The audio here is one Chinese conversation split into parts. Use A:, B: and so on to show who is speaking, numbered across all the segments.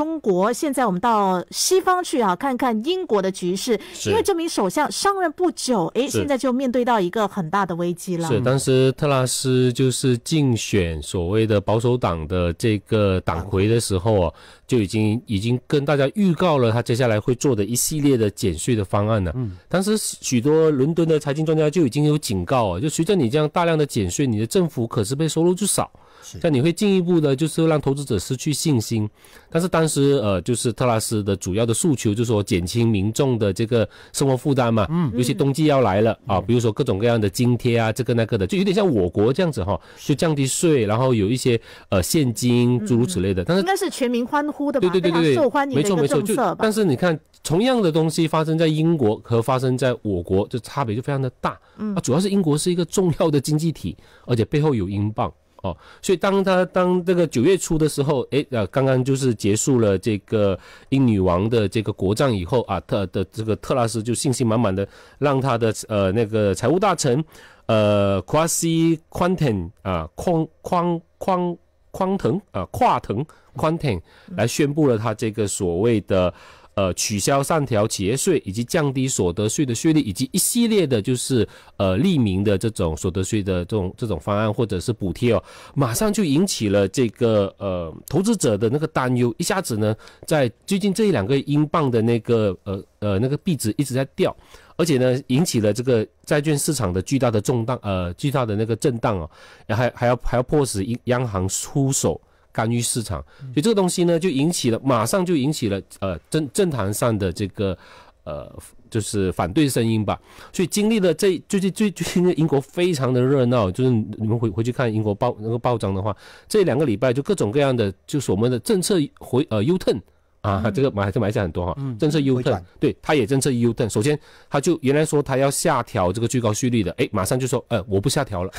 A: 中国现在我们到西方去啊，看看英国的局势，因为这名首相上任不久，哎，现在就面对到一个很大的危机了。是当时特拉斯就是竞选所谓的保守党的这个党魁的时候啊，就已经已经跟大家预告了他接下来会做的一系列的减税的方案呢。嗯，当时许多伦敦的财经专家就已经有警告，啊，就随着你这样大量的减税，你的政府可是被收入就少。像你会进一步的，就是让投资者失去信心。但是当时，呃，就是特拉斯的主要的诉求，就是说减轻民众的这个生活负担嘛。嗯。尤其冬季要来了啊，比如说各种各样的津贴啊，这个那个的，就有点像我国这样子哈，就降低税，然后有一些呃现金诸如此类的。但是应该是全民欢呼的吧？对对对对，受欢迎没错没错。就但是你看，同样的东西发生在英国和发生在我国，就差别就非常的大。嗯。啊，主要是英国是一个重要的经济体，而且背后有英镑。哦，所以当他当这个九月初的时候，诶，呃，刚刚就是结束了这个英女王的这个国葬以后啊，特的这个特拉斯就信心满满的，让他的呃那个财务大臣，呃，Quasi q u a n t i n 啊，框框框框腾啊，跨腾 q u a n t i n 来宣布了他这个所谓的。呃，取消上调企业税以及降低所得税的税率，以及一系列的，就是呃利民的这种所得税的这种这种方案或者是补贴哦，马上就引起了这个呃投资者的那个担忧，一下子呢，在最近这一两个英镑的那个呃呃那个币值一直在掉，而且呢引起了这个债券市场的巨大的重荡呃巨大的那个震荡哦，还还要还要迫使央央行出手。干预市场，所以这个东西呢，就引起了，马上就引起了呃政政坛上的这个呃就是反对声音吧。所以经历了这最近最最近英国非常的热闹，就是你们回回去看英国报那个报章的话，这两个礼拜就各种各样的，就是我们的政策回呃 U-turn 啊，这个马还是买下很多哈，政策 U-turn，对，他也政策 U-turn。首先他就原来说他要下调这个最高税率的，哎，马上就说呃我不下调了，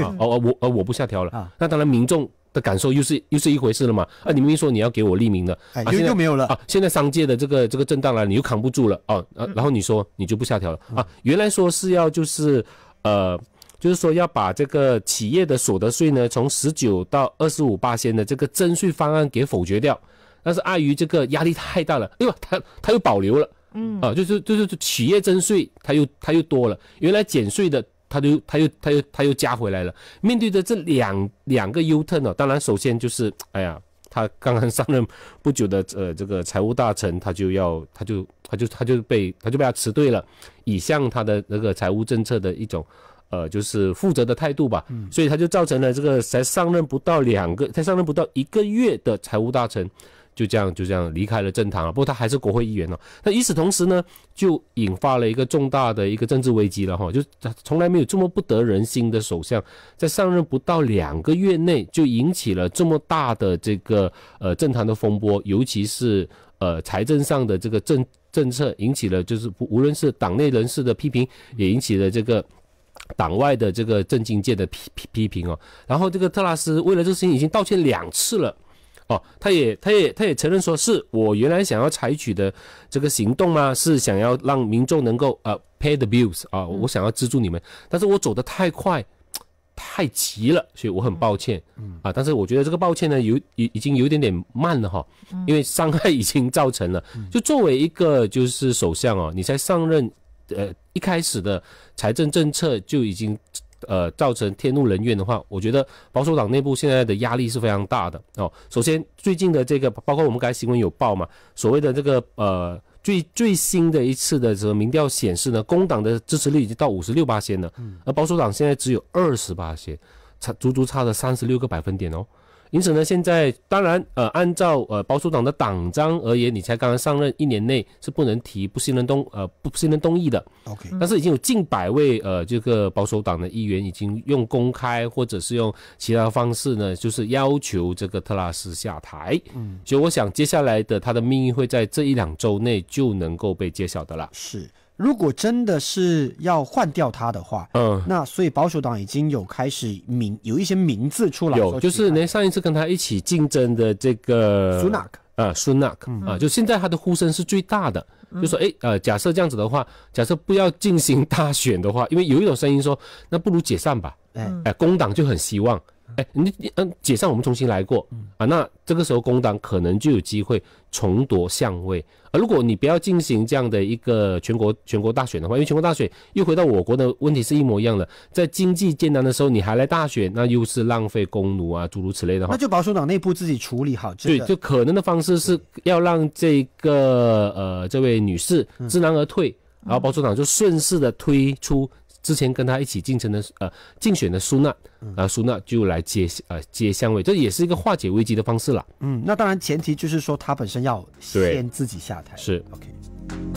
A: 哦哦我呃我不下调了，那当然民众。感受又是又是一回事了嘛？啊，你明明说你要给我利名的，现在又没有了啊！现在商界的这个这个震荡了，你又扛不住了哦。然后你说你就不下调了啊？原来说是要就是呃，就是说要把这个企业的所得税呢，从十九到二十五八千的这个增税方案给否决掉，但是碍于这个压力太大了，哎呦，他他又保留了，嗯啊，就是就是企业增税他又他又多了，原来减税的。他就他又他又他又加回来了。面对着这两两个优特呢，当然首先就是，哎呀，他刚刚上任不久的呃这个财务大臣，他就要他就他就他就被他就被他辞退了，以向他的那个财务政策的一种呃就是负责的态度吧。所以他就造成了这个才上任不到两个，才上任不到一个月的财务大臣。就这样，就这样离开了政坛了。不过他还是国会议员呢。那与此同时呢，就引发了一个重大的一个政治危机了哈。就从来没有这么不得人心的首相，在上任不到两个月内，就引起了这么大的这个呃政坛的风波，尤其是呃财政上的这个政政策引起了，就是无论是党内人士的批评，也引起了这个党外的这个政经界的批批评哦。然后这个特拉斯为了这个事情已经道歉两次了。哦，他也，他也，他也承认说，是我原来想要采取的这个行动吗？是想要让民众能够呃 pay the bills 啊，我想要资助你们，但是我走的太快，太急了，所以我很抱歉，啊，但是我觉得这个抱歉呢，有已已经有点点慢了哈，因为伤害已经造成了。就作为一个就是首相哦，你才上任，呃，一开始的财政政策就已经。呃，造成天怒人怨的话，我觉得保守党内部现在的压力是非常大的哦。首先，最近的这个包括我们刚才新闻有报嘛，所谓的这个呃最最新的一次的这个民调显示呢，工党的支持率已经到五十六八线了，而保守党现在只有二十八线，差足足差了三十六个百分点哦。因此呢，现在当然呃，按照呃保守党的党章而言，你才刚刚上任一年内是不能提不信任动呃不信任动议的。OK，但是已经有近百位呃这个保守党的议员已经用公开或者是用其他方式呢，就是要求这个特拉斯下台。嗯，所以我想接下来的他的命运会在这一两周内就能够被揭晓的了。是。如果真的是要换掉他的话，嗯，那所以保守党已经有开始名有一些名字出来，有，就是连上一次跟他一起竞争的这个，苏啊，苏纳克，啊，就现在他的呼声是最大的，就说，哎，呃，假设这样子的话，假设不要进行大选的话，因为有一种声音说，那不如解散吧，哎，工党就很希望。哎，你你嗯，解散，我们重新来过。嗯啊，那这个时候工党可能就有机会重夺相位。而如果你不要进行这样的一个全国全国大选的话，因为全国大选又回到我国的问题是一模一样的，在经济艰难的时候你还来大选，那又是浪费公奴啊，诸如此类的。话，那就保守党内部自己处理好。对，就可能的方式是要让这个呃这位女士知难而退，然后保守党就顺势的推出。之前跟他一起竞城的呃竞选的苏娜，呃苏娜就来接呃接相位，这也是一个化解危机的方式了。嗯，那当然前提就是说他本身要先自己下台。是，OK。